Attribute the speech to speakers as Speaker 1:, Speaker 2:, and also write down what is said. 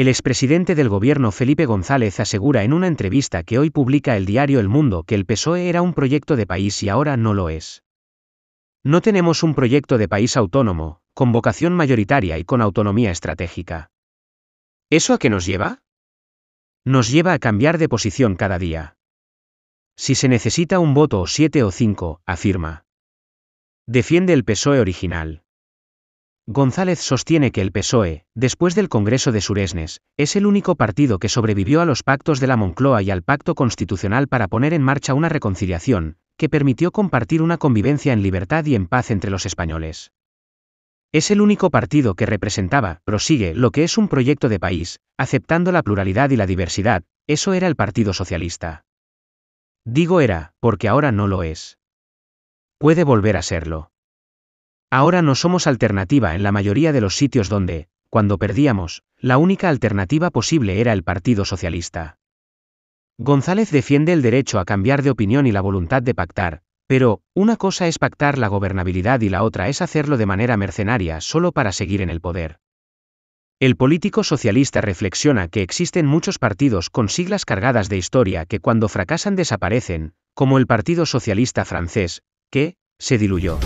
Speaker 1: El expresidente del gobierno Felipe González asegura en una entrevista que hoy publica el diario El Mundo que el PSOE era un proyecto de país y ahora no lo es. No tenemos un proyecto de país autónomo, con vocación mayoritaria y con autonomía estratégica. ¿Eso a qué nos lleva? Nos lleva a cambiar de posición cada día. Si se necesita un voto o siete o cinco, afirma. Defiende el PSOE original. González sostiene que el PSOE, después del Congreso de Suresnes, es el único partido que sobrevivió a los pactos de la Moncloa y al pacto constitucional para poner en marcha una reconciliación, que permitió compartir una convivencia en libertad y en paz entre los españoles. Es el único partido que representaba, prosigue, lo que es un proyecto de país, aceptando la pluralidad y la diversidad, eso era el Partido Socialista. Digo era, porque ahora no lo es. Puede volver a serlo. Ahora no somos alternativa en la mayoría de los sitios donde, cuando perdíamos, la única alternativa posible era el Partido Socialista. González defiende el derecho a cambiar de opinión y la voluntad de pactar, pero, una cosa es pactar la gobernabilidad y la otra es hacerlo de manera mercenaria solo para seguir en el poder. El político socialista reflexiona que existen muchos partidos con siglas cargadas de historia que cuando fracasan desaparecen, como el Partido Socialista francés, que, se diluyó.